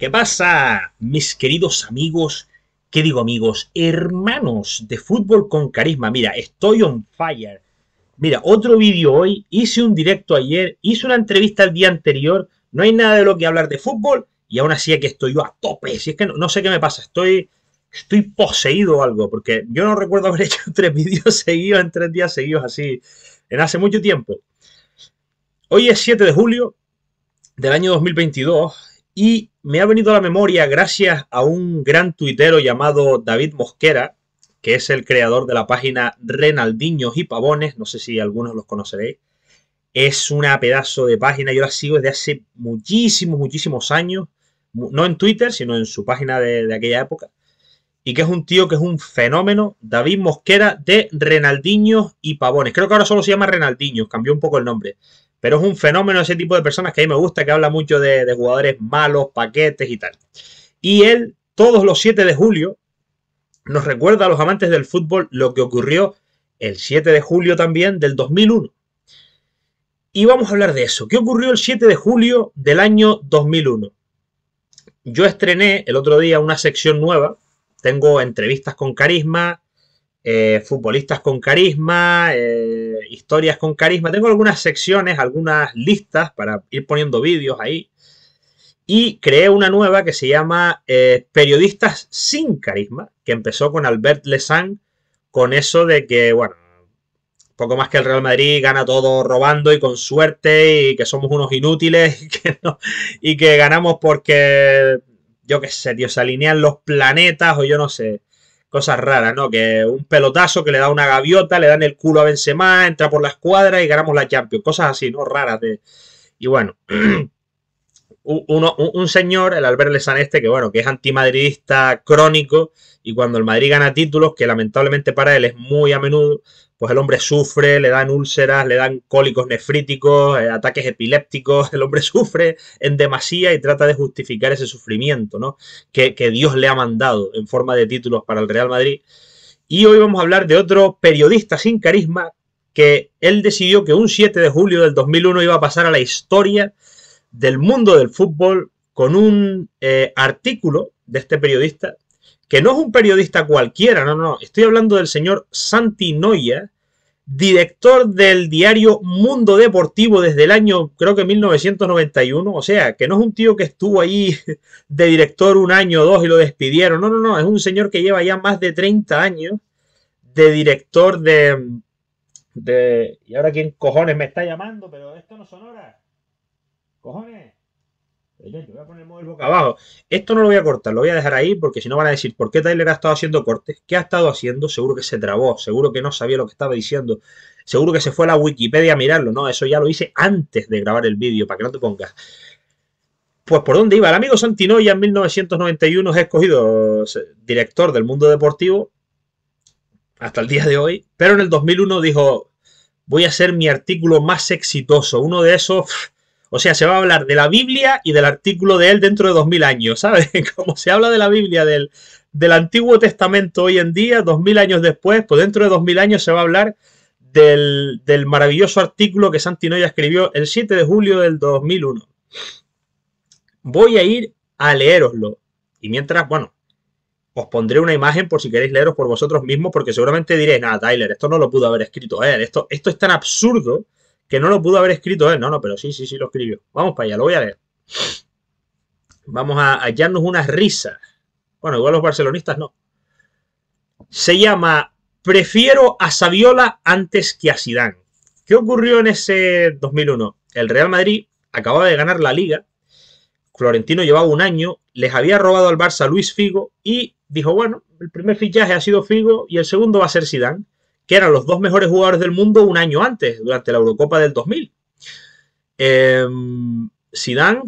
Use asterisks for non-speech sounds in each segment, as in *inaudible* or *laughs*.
¿Qué pasa, mis queridos amigos? ¿Qué digo amigos? Hermanos de fútbol con carisma. Mira, estoy on fire. Mira, otro vídeo hoy, hice un directo ayer, hice una entrevista el día anterior, no hay nada de lo que hablar de fútbol y aún así que estoy yo a tope. Si es que no, sé qué me pasa, estoy, estoy poseído o algo, porque yo no recuerdo haber *laughs* hecho tres vídeos seguidos en tres días seguidos así, en hace mucho tiempo. Hoy es 7 de julio del año 2022, y me ha venido a la memoria gracias a un gran tuitero llamado David Mosquera, que es el creador de la página Renaldiños y Pavones, no sé si algunos los conoceréis. Es una pedazo de página, yo la sigo desde hace muchísimos, muchísimos años, no en Twitter, sino en su página de, aquella época. Y que es un tío que es un fenómeno, David Mosquera de Renaldiños y Pavones. Creo que ahora solo se llama Renaldiños, cambió un poco el nombre. Pero es un fenómeno ese tipo de personas que a mí me gusta, que habla mucho de, jugadores malos, paquetes y tal. Y él, todos los 7 de julio, nos recuerda a los amantes del fútbol lo que ocurrió el 7 de julio también del 2001. Y vamos a hablar de eso. ¿Qué ocurrió el 7 de julio del año 2001? Yo estrené el otro día una sección nueva. Tengo entrevistas con carisma, eh, futbolistas con carisma, eh, historias con carisma. Tengo algunas secciones, algunas listas para ir poniendo vídeos ahí. Y creé una nueva que se llama eh, Periodistas sin carisma, que empezó con Albert Sang con eso de que, bueno, poco más que el Real Madrid gana todo robando y con suerte y que somos unos inútiles *laughs* y que, ganamos porque, yo qué sé, Dios se alinean los planetas o yo no sé cosas raras, ¿no? Que un pelotazo que le da una gaviota, le dan el culo a Benzema, entra por la escuadra y ganamos la Champions. Cosas así, ¿no? Raras. De... Y bueno, *clears throat* un, señor, el Albert Lesan este, que bueno, que es antimadridista crónico y cuando el Madrid gana títulos, que lamentablemente para él es muy a menudo, pues el hombre sufre, le dan úlceras, le dan cólicos nefríticos, eh, ataques epilépticos, *laughs* el hombre sufre en demasía y trata de justificar ese sufrimiento, ¿no? Que, que Dios le ha mandado en forma de títulos para el Real Madrid. Y hoy vamos a hablar de otro periodista sin carisma que él decidió que un 7 de julio del 2001 iba a pasar a la historia del mundo del fútbol con un eh, artículo de este periodista, que no es un periodista cualquiera, no, no, estoy hablando del señor Santi Noya, director del diario Mundo Deportivo desde el año, creo que 1991, o sea, que no es un tío que estuvo ahí *laughs* de director un año o dos y lo despidieron, no, no, no, es un señor que lleva ya más de 30 años de director de... de y ahora quién cojones me está llamando, pero esto no sonora ¡Cojones! voy a poner el boca abajo. Esto no lo voy a cortar, lo voy a dejar ahí porque si no van a decir por qué Tyler ha estado haciendo cortes. ¿Qué ha estado haciendo? Seguro que se trabó, seguro que no sabía lo que estaba diciendo. Seguro que se fue a la Wikipedia a mirarlo. No, eso ya lo hice antes de grabar el vídeo, para que no te pongas. Pues por dónde iba. El amigo Santinoya en 1991 es escogido eh, director del mundo deportivo hasta el día de hoy. Pero en el 2001 dijo, voy a hacer mi artículo más exitoso. Uno de esos o sea, se va a hablar de la Biblia y del artículo de él dentro de 2000 años, ¿sabes? *laughs* Como se habla de la Biblia del, del Antiguo Testamento hoy en día, 2000 años después, pues dentro de 2000 años se va a hablar del, maravilloso artículo que Santinoya escribió el 7 de julio del 2001. Voy a ir a leeroslo. Y mientras, bueno, os pondré una imagen por si queréis leeros por vosotros mismos, porque seguramente diréis, nada, Tyler, esto no lo pudo haber escrito él, esto, esto es tan absurdo que no lo pudo haber escrito él, no, no, pero sí, sí, sí lo escribió. Vamos para allá, lo voy a leer. Vamos a hallarnos unas risas. Bueno, igual los barcelonistas no. Se llama Prefiero a Saviola antes que a Sidán. ¿Qué ocurrió en ese 2001? El Real Madrid acababa de ganar la liga. Florentino llevaba un año, les había robado al Barça Luis Figo y dijo, bueno, el primer fichaje ha sido Figo y el segundo va a ser Sidán que eran los dos mejores jugadores del mundo un año antes, durante la Eurocopa del 2000. Em, eh, Zidane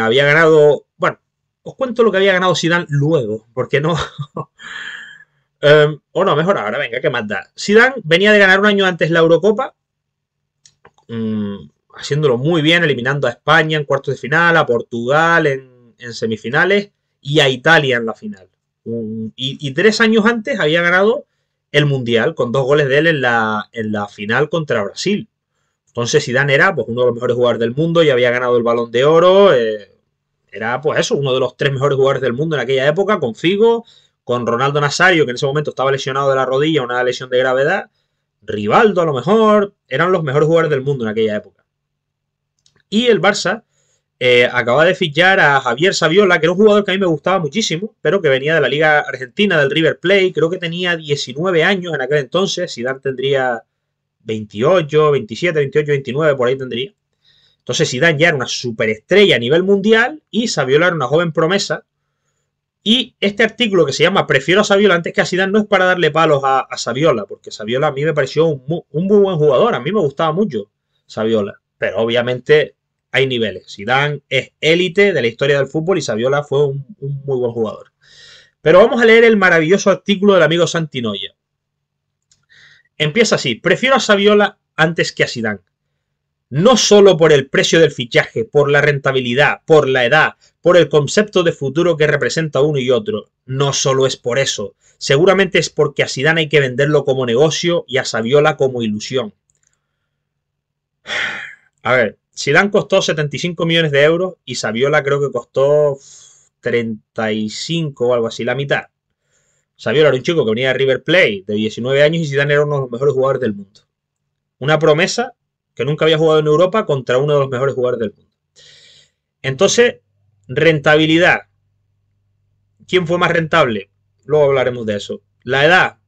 había ganado, bueno, os cuento lo que había ganado Zidane luego, porque no... *laughs* Em, o no, mejor ahora, venga, ¿qué más da? Zidane venía de ganar un año antes la Eurocopa, mm, haciéndolo muy bien, eliminando a España en cuartos de final, a Portugal en, semifinales y a Italia en la final. y, tres años antes había ganado el Mundial con dos goles de él en la, final contra Brasil. Entonces Zidane era pues, uno de los mejores jugadores del mundo, y había ganado el Balón de Oro, eh, era pues eso, uno de los tres mejores jugadores del mundo en aquella época, con Figo, con Ronaldo Nazario, que en ese momento estaba lesionado de la rodilla, una lesión de gravedad, Rivaldo a lo mejor, eran los mejores jugadores del mundo en aquella época. Y el Barça, eh, acaba de fichar a Javier Saviola, que era un jugador que a mí me gustaba muchísimo, pero que venía de la Liga Argentina, del River Plate. Creo que tenía 19 años en aquel entonces. Zidane tendría 28, 27, 28, 29, por ahí tendría. Entonces Zidane ya era una superestrella a nivel mundial y Saviola era una joven promesa. Y este artículo que se llama Prefiero a Saviola antes que a Zidane no es para darle palos a, Saviola, porque Saviola a mí me pareció un, un muy buen jugador. A mí me gustaba mucho Saviola. Pero obviamente hay niveles. Zidane es élite de la historia del fútbol y Saviola fue un, muy buen jugador. Pero vamos a leer el maravilloso artículo del amigo Santinoya. Empieza así. Prefiero a Saviola antes que a Zidane. No solo por el precio del fichaje, por la rentabilidad, por la edad, por el concepto de futuro que representa uno y otro. No solo es por eso. Seguramente es porque a Zidane hay que venderlo como negocio y a Saviola como ilusión. *sighs* A ver, Zidane costó 75 millones de euros y Saviola creo que costó 35 o algo así, la mitad. Saviola era un chico que venía de River Plate de 19 años y Zidane era uno de los mejores jugadores del mundo. Una promesa que nunca había jugado en Europa contra uno de los mejores jugadores del mundo. Entonces, rentabilidad. ¿Quién fue más rentable? Luego hablaremos de eso. La edad.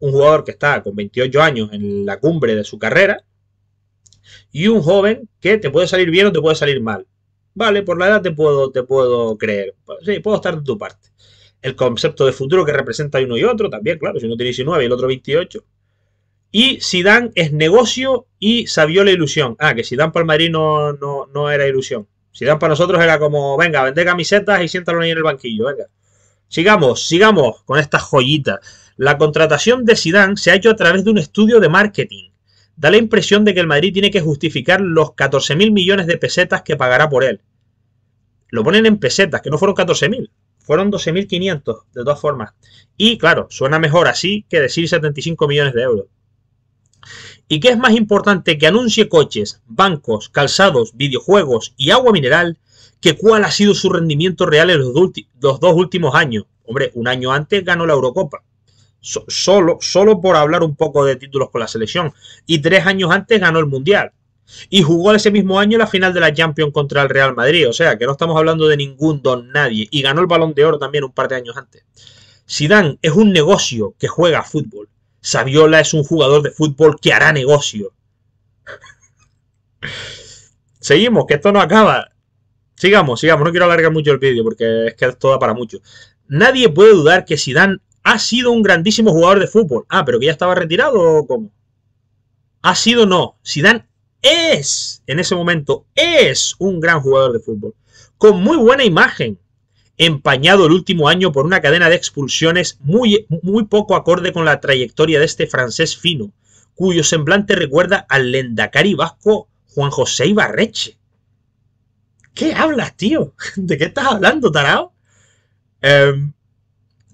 Un jugador que está con 28 años en la cumbre de su carrera, y un joven que te puede salir bien o te puede salir mal. Vale, por la edad te puedo, te puedo creer. Pues, sí, puedo estar de tu parte. El concepto de futuro que representa uno y otro también, claro, si uno tiene 19 y el otro 28. Y Sidán es negocio y sabió la ilusión. Ah, que Sidán para el Madrid no, no, era ilusión. Sidán para nosotros era como, venga, vende camisetas y siéntalo ahí en el banquillo, venga. Sigamos, sigamos con esta joyita. La contratación de Sidán se ha hecho a través de un estudio de marketing Da la impresión de que el Madrid tiene que justificar los 14.000 millones de pesetas que pagará por él. Lo ponen en pesetas, que no fueron 14.000, fueron 12.500, de todas formas. Y claro, suena mejor así que decir 75 millones de euros. ¿Y qué es más importante que anuncie coches, bancos, calzados, videojuegos y agua mineral que cuál ha sido su rendimiento real en los, los dos últimos años? Hombre, un año antes ganó la Eurocopa solo, solo por hablar un poco de títulos con la selección. Y tres años antes ganó el Mundial. Y jugó ese mismo año la final de la Champions contra el Real Madrid. O sea, que no estamos hablando de ningún don nadie. Y ganó el Balón de Oro también un par de años antes. Zidane es un negocio que juega fútbol. Saviola es un jugador de fútbol que hará negocio. *laughs* Seguimos, que esto no acaba. Sigamos, sigamos. No quiero alargar mucho el vídeo porque es que esto da para mucho. Nadie puede dudar que Zidane ha sido un grandísimo jugador de fútbol. Ah, pero que ya estaba retirado o cómo. Ha sido no. Zidane es, en ese momento, es un gran jugador de fútbol. Con muy buena imagen. Empañado el último año por una cadena de expulsiones muy, muy poco acorde con la trayectoria de este francés fino, cuyo semblante recuerda al lendacari vasco Juan José Ibarreche. ¿Qué hablas, tío? *laughs* ¿De qué estás hablando, tarao? Em,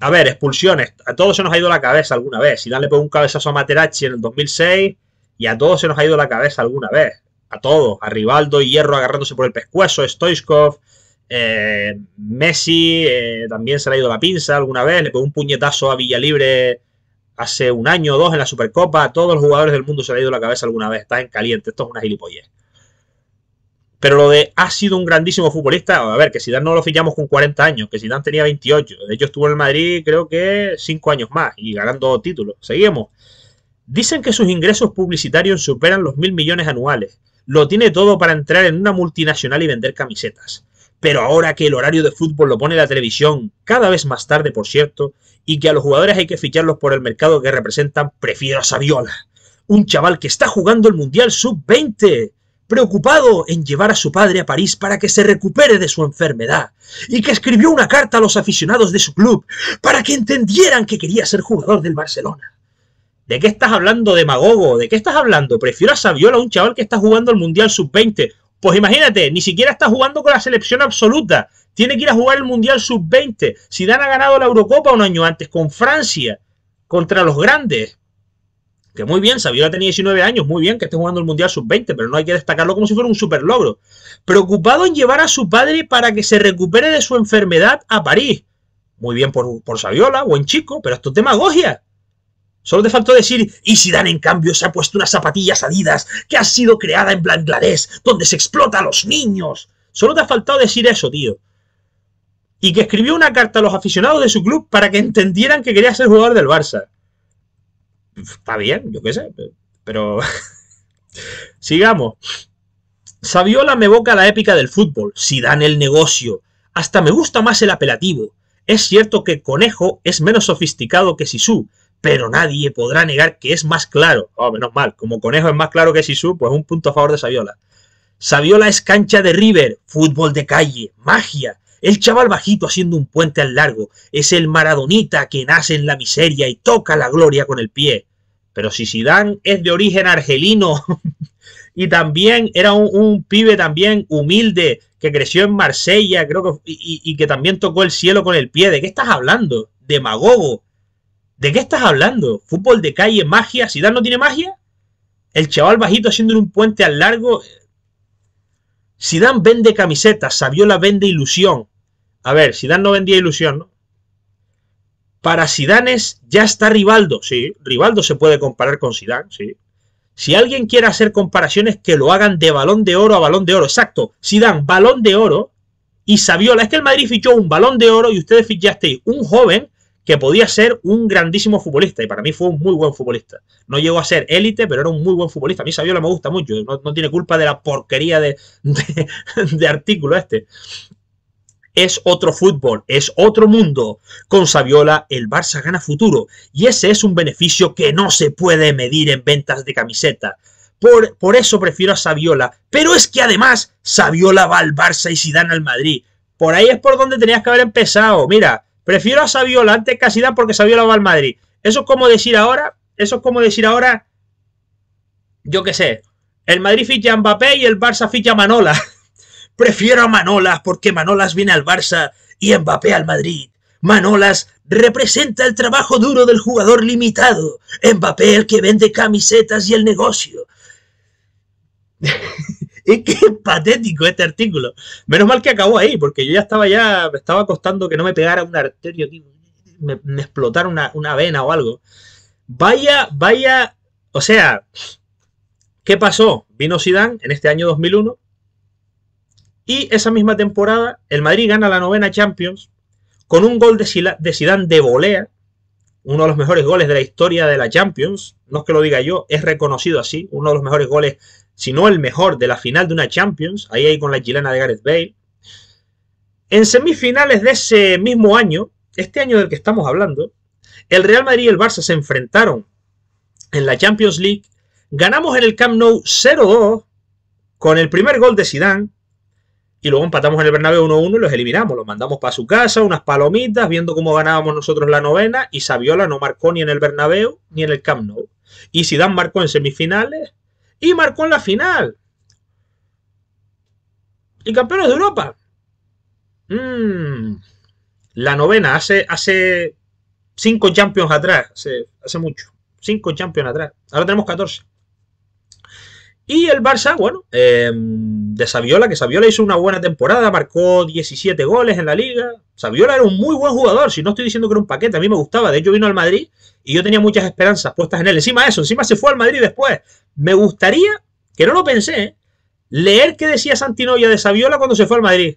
a ver, expulsiones. A todos se nos ha ido la cabeza alguna vez. Si le por un cabezazo a Materazzi en el 2006 y a todos se nos ha ido la cabeza alguna vez. A todos. A Rivaldo y Hierro agarrándose por el pescuezo, Stoichkov, eh, Messi eh, también se le ha ido la pinza alguna vez. Le pegó un puñetazo a Villalibre hace un año o dos en la Supercopa. A todos los jugadores del mundo se le ha ido la cabeza alguna vez. Está en caliente. Esto es una gilipollez. Pero lo de ha sido un grandísimo futbolista, a ver, que Dan no lo fichamos con 40 años, que Dan tenía 28. De hecho, estuvo en el Madrid creo que 5 años más y ganando títulos. Seguimos. Dicen que sus ingresos publicitarios superan los mil millones anuales. Lo tiene todo para entrar en una multinacional y vender camisetas. Pero ahora que el horario de fútbol lo pone la televisión, cada vez más tarde por cierto, y que a los jugadores hay que ficharlos por el mercado que representan, prefiero a Saviola. Un chaval que está jugando el Mundial Sub-20 preocupado en llevar a su padre a París para que se recupere de su enfermedad, y que escribió una carta a los aficionados de su club para que entendieran que quería ser jugador del Barcelona. ¿De qué estás hablando, demagogo? ¿De qué estás hablando? Prefiero a Saviola, un chaval que está jugando el Mundial Sub-20. Pues imagínate, ni siquiera está jugando con la selección absoluta. Tiene que ir a jugar el Mundial Sub-20. Dan ha ganado la Eurocopa un año antes con Francia, contra los grandes. Que muy bien, Saviola tenía 19 años, muy bien que esté jugando el Mundial Sub-20, pero no hay que destacarlo como si fuera un super logro. Preocupado en llevar a su padre para que se recupere de su enfermedad a París. Muy bien por, por Saviola, buen chico, pero esto es demagogia. Solo te faltó decir, y si Dan en cambio se ha puesto unas zapatillas adidas que ha sido creada en Bangladesh, donde se explota a los niños. Solo te ha faltado decir eso, tío. Y que escribió una carta a los aficionados de su club para que entendieran que quería ser jugador del Barça. Está bien, yo qué sé, pero... *laughs* Sigamos. Saviola me evoca la épica del fútbol, si dan el negocio. Hasta me gusta más el apelativo. Es cierto que Conejo es menos sofisticado que Sisu, pero nadie podrá negar que es más claro. Oh, menos mal, como Conejo es más claro que Sisu, pues un punto a favor de Saviola. Saviola es cancha de River, fútbol de calle, magia. El chaval bajito haciendo un puente al largo es el maradonita que nace en la miseria y toca la gloria con el pie. Pero si Sidán es de origen argelino *laughs* y también era un, pibe también humilde que creció en Marsella, creo que y, que también tocó el cielo con el pie, ¿de qué estás hablando? Demagogo. ¿De qué estás hablando? ¿Fútbol de calle, magia? ¿Sidán no tiene magia? El chaval bajito haciendo un puente al largo, Sidán vende camisetas, Saviola vende ilusión, a ver, Sidán no vendía ilusión, ¿no? Para Sidanes ya está Rivaldo, sí. Rivaldo se puede comparar con Sidán, sí. Si alguien quiere hacer comparaciones, que lo hagan de balón de oro a balón de oro. Exacto. Sidán, balón de oro. Y Saviola, es que el Madrid fichó un balón de oro y ustedes fichasteis un joven que podía ser un grandísimo futbolista. Y para mí fue un muy buen futbolista. No llegó a ser élite, pero era un muy buen futbolista. A mí Saviola me gusta mucho. No, tiene culpa de la porquería de *laughs* artículo este es otro fútbol, es otro mundo. Con Saviola el Barça gana futuro y ese es un beneficio que no se puede medir en ventas de camiseta. Por, por, eso prefiero a Saviola. Pero es que además Saviola va al Barça y Zidane al Madrid. Por ahí es por donde tenías que haber empezado. Mira, prefiero a Saviola antes que a Zidane porque Saviola va al Madrid. Eso es como decir ahora, eso es como decir ahora, yo qué sé, el Madrid ficha a Mbappé y el Barça ficha a Manola. *laughs* Prefiero a Manolas porque Manolas viene al Barça y Mbappé al Madrid. Manolas representa el trabajo duro del jugador limitado. Mbappé el que vende camisetas y el negocio. *laughs* es que es patético este artículo. Menos mal que acabó ahí, porque yo ya estaba ya, me estaba costando que no me pegara una arteria, me, me explotara una, una vena o algo. Vaya, vaya, o sea, ¿qué pasó? Vino Sidán en este año 2001 y esa misma temporada, el Madrid gana la novena Champions con un gol de Zidane de volea, uno de los mejores goles de la historia de la Champions. No es que lo diga yo, es reconocido así, uno de los mejores goles, si no el mejor, de la final de una Champions. Ahí ahí con la chilena de Gareth Bale. En semifinales de ese mismo año, este año del que estamos hablando, el Real Madrid y el Barça se enfrentaron en la Champions League. Ganamos en el Camp Nou 0-2 con el primer gol de Zidane y luego empatamos en el Bernabéu 1-1 y los eliminamos. Los mandamos para su casa, unas palomitas, viendo cómo ganábamos nosotros la novena y Saviola no marcó ni en el Bernabéu ni en el Camp Nou. Y Zidane marcó en semifinales y marcó en la final. Y campeones de Europa. Mm. La novena, hace, hace cinco champions atrás, hace, hace mucho. Cinco champions atrás. Ahora tenemos 14. Y el Barça, bueno, em, de Saviola, que Saviola hizo una buena temporada, marcó 17 goles en la liga. Saviola era un muy buen jugador, si no estoy diciendo que era un paquete, a mí me gustaba. De hecho, vino al Madrid y yo tenía muchas esperanzas puestas en él. Encima de eso, encima se fue al Madrid después. Me gustaría, que no lo pensé, leer qué decía Santinoya de Saviola cuando se fue al Madrid.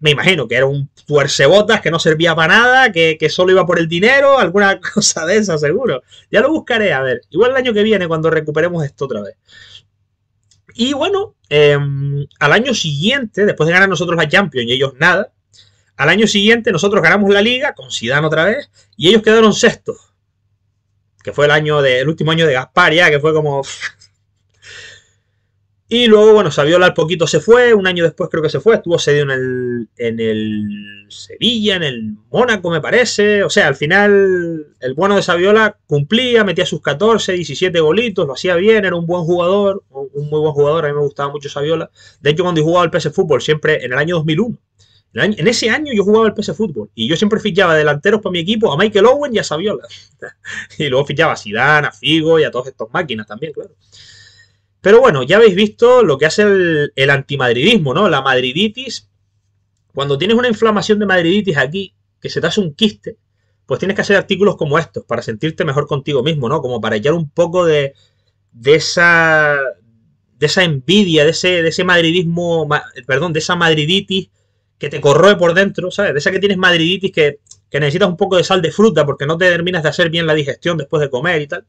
Me imagino que era un tuercebotas que no servía para nada, que, que solo iba por el dinero, alguna *laughs* cosa de esa, seguro. Ya lo buscaré, a ver. Igual el año que viene, cuando recuperemos esto otra vez. Y bueno, em, al año siguiente, después de ganar nosotros la Champions y ellos nada, al año siguiente nosotros ganamos la Liga con Zidane otra vez y ellos quedaron sextos. Que fue el año último año de Gaspar ya, que fue como... Y luego, bueno, Saviola al poquito se fue, un año después creo que se fue, estuvo cedido en el, en el Sevilla, en el Mónaco, me parece. O sea, al final el bueno de Saviola cumplía, metía sus 14, 17 golitos, lo hacía bien, era un buen jugador, un muy buen jugador, a mí me gustaba mucho Saviola. De hecho, cuando jugaba al PS Fútbol, siempre en el año 2001, en ese año yo jugaba al PC Fútbol y yo siempre fichaba delanteros para mi equipo a Michael Owen y a Saviola. *laughs* y luego fichaba a Zidane, a Figo y a todos estos máquinas también, claro. Pero bueno, ya habéis visto lo que hace el, antimadridismo, ¿no? La madriditis. Cuando tienes una inflamación de madriditis aquí, que se te hace un quiste, pues tienes que hacer artículos como estos para sentirte mejor contigo mismo, ¿no? Como para echar un poco de, esa de esa envidia, de ese, de ese madridismo, perdón, de esa madriditis que te corroe por dentro, ¿sabes? De esa que tienes madriditis que, que necesitas un poco de sal de fruta porque no te terminas de hacer bien la digestión después de comer y tal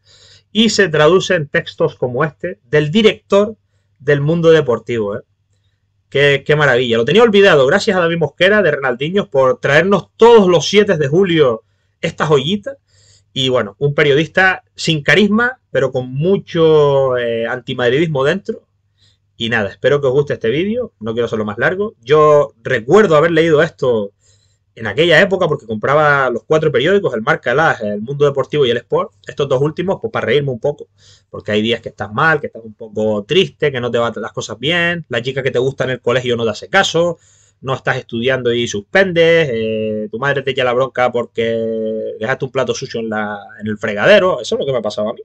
y se en textos como este del director del mundo deportivo. ¿eh? Qué, qué, maravilla. Lo tenía olvidado. Gracias a David Mosquera de Renaldiños por traernos todos los 7 de julio esta joyita. Y bueno, un periodista sin carisma, pero con mucho eh, antimadridismo dentro. Y nada, espero que os guste este vídeo. No quiero hacerlo más largo. Yo recuerdo haber leído esto en aquella época, porque compraba los cuatro periódicos, el Marca, el el Mundo Deportivo y el Sport, estos dos últimos, pues para reírme un poco, porque hay días que estás mal, que estás un poco triste, que no te van las cosas bien, la chica que te gusta en el colegio no te hace caso, no estás estudiando y suspendes, eh, tu madre te echa la bronca porque dejaste un plato sucio en, en el fregadero, eso es lo que me ha pasado a mí.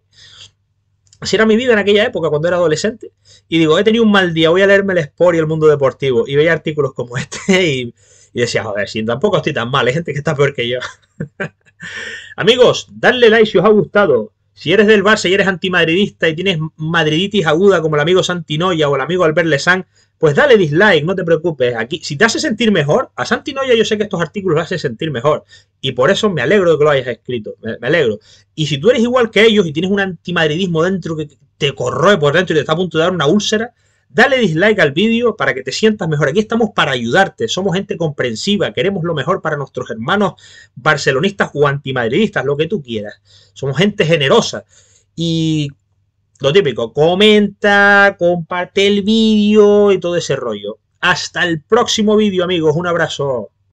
Así era mi vida en aquella época, cuando era adolescente. Y digo, he tenido un mal día, voy a leerme el Sport y el Mundo Deportivo. Y veía artículos como este *laughs* y, y decía, joder, si tampoco estoy tan mal, hay gente que está peor que yo. *laughs* Amigos, dadle like si os ha gustado. Si eres del Barça y eres antimadridista y tienes madriditis aguda como el amigo Santinoya o el amigo Albert Lezán, pues dale dislike, no te preocupes. Aquí, si te hace sentir mejor, a Santinoya yo sé que estos artículos lo hacen sentir mejor. Y por eso me alegro de que lo hayas escrito. Me, me alegro. Y si tú eres igual que ellos y tienes un antimadridismo dentro que te corroe por dentro y te está a punto de dar una úlcera, Dale dislike al vídeo para que te sientas mejor. Aquí estamos para ayudarte. Somos gente comprensiva. Queremos lo mejor para nuestros hermanos barcelonistas o antimadridistas, lo que tú quieras. Somos gente generosa. Y lo típico, comenta, comparte el vídeo y todo ese rollo. Hasta el próximo vídeo, amigos. Un abrazo.